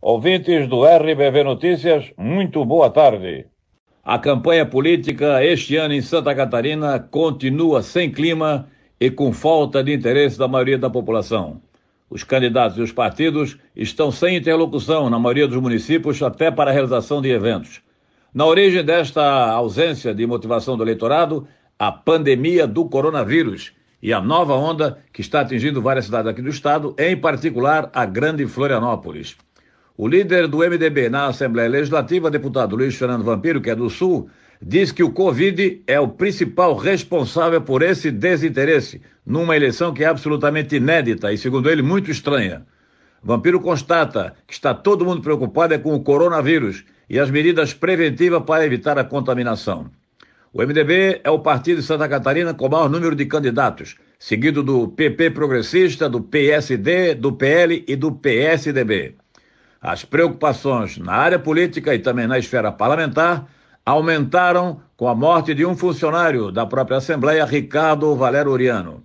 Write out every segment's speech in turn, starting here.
Ouvintes do RBV Notícias, muito boa tarde. A campanha política este ano em Santa Catarina continua sem clima e com falta de interesse da maioria da população. Os candidatos e os partidos estão sem interlocução na maioria dos municípios até para a realização de eventos. Na origem desta ausência de motivação do eleitorado, a pandemia do coronavírus e a nova onda que está atingindo várias cidades aqui do estado, em particular a Grande Florianópolis. O líder do MDB na Assembleia Legislativa, deputado Luiz Fernando Vampiro, que é do Sul, diz que o Covid é o principal responsável por esse desinteresse, numa eleição que é absolutamente inédita e, segundo ele, muito estranha. Vampiro constata que está todo mundo preocupado é com o coronavírus e as medidas preventivas para evitar a contaminação. O MDB é o partido de Santa Catarina com o maior número de candidatos, seguido do PP Progressista, do PSD, do PL e do PSDB. As preocupações na área política e também na esfera parlamentar aumentaram com a morte de um funcionário da própria Assembleia, Ricardo Valério Uriano.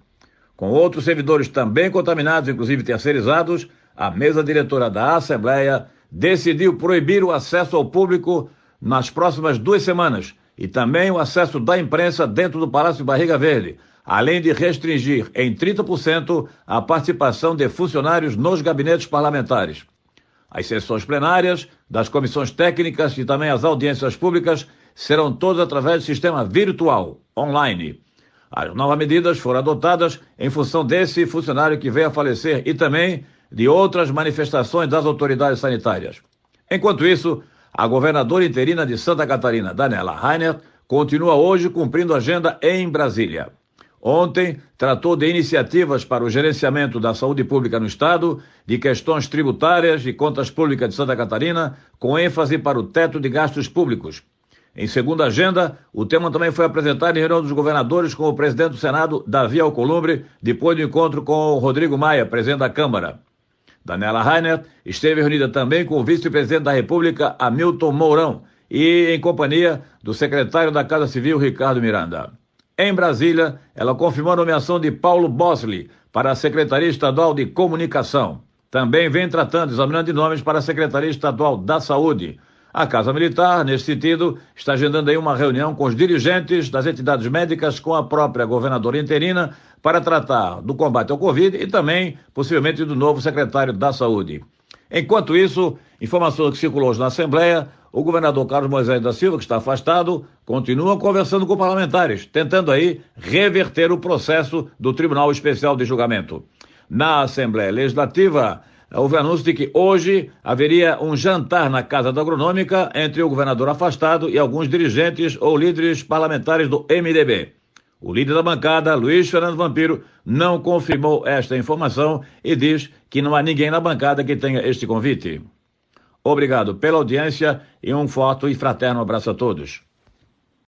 Com outros servidores também contaminados, inclusive terceirizados, a mesa diretora da Assembleia decidiu proibir o acesso ao público nas próximas duas semanas e também o acesso da imprensa dentro do Palácio Barriga Verde, além de restringir em 30% a participação de funcionários nos gabinetes parlamentares. As sessões plenárias, das comissões técnicas e também as audiências públicas serão todas através do sistema virtual, online. As novas medidas foram adotadas em função desse funcionário que veio a falecer e também de outras manifestações das autoridades sanitárias. Enquanto isso, a governadora interina de Santa Catarina, Daniela Rainer, continua hoje cumprindo a agenda em Brasília. Ontem, tratou de iniciativas para o gerenciamento da saúde pública no Estado, de questões tributárias e contas públicas de Santa Catarina, com ênfase para o teto de gastos públicos. Em segunda agenda, o tema também foi apresentado em reunião dos governadores com o presidente do Senado, Davi Alcolumbre, depois do encontro com Rodrigo Maia, presidente da Câmara. Daniela Reiner esteve reunida também com o vice-presidente da República, Hamilton Mourão, e em companhia do secretário da Casa Civil, Ricardo Miranda. Em Brasília, ela confirmou a nomeação de Paulo Bosley para a Secretaria Estadual de Comunicação. Também vem tratando, examinando de nomes para a Secretaria Estadual da Saúde. A Casa Militar, nesse sentido, está agendando aí uma reunião com os dirigentes das entidades médicas, com a própria governadora interina, para tratar do combate ao Covid e também, possivelmente, do novo secretário da Saúde. Enquanto isso, informações que circulou hoje na Assembleia, o governador Carlos Moisés da Silva, que está afastado, continua conversando com parlamentares, tentando aí reverter o processo do Tribunal Especial de Julgamento. Na Assembleia Legislativa, houve anúncio de que hoje haveria um jantar na Casa da Agronômica entre o governador afastado e alguns dirigentes ou líderes parlamentares do MDB. O líder da bancada, Luiz Fernando Vampiro, não confirmou esta informação e diz que não há ninguém na bancada que tenha este convite. Obrigado pela audiência e um forte e fraterno abraço a todos.